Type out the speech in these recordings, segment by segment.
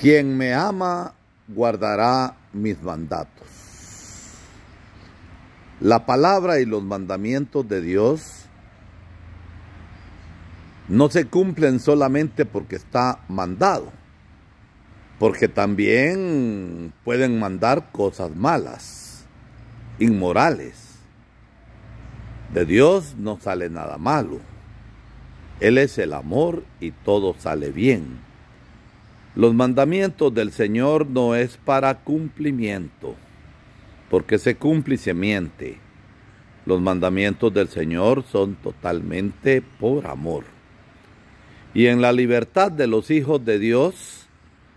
Quien me ama guardará mis mandatos. La palabra y los mandamientos de Dios no se cumplen solamente porque está mandado, porque también pueden mandar cosas malas, inmorales. De Dios no sale nada malo. Él es el amor y todo sale bien. Los mandamientos del Señor no es para cumplimiento, porque se cumple y se miente. Los mandamientos del Señor son totalmente por amor. Y en la libertad de los hijos de Dios,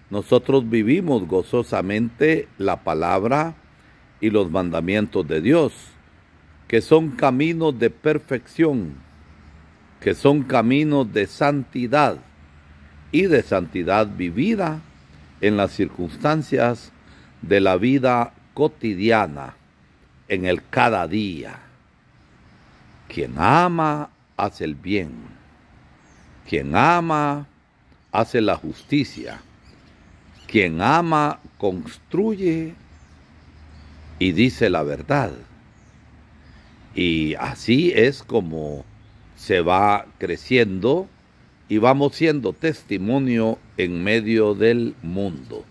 nosotros vivimos gozosamente la palabra y los mandamientos de Dios, que son caminos de perfección, que son caminos de santidad, y de santidad vivida en las circunstancias de la vida cotidiana, en el cada día. Quien ama hace el bien, quien ama hace la justicia, quien ama construye y dice la verdad. Y así es como se va creciendo y vamos siendo testimonio en medio del mundo.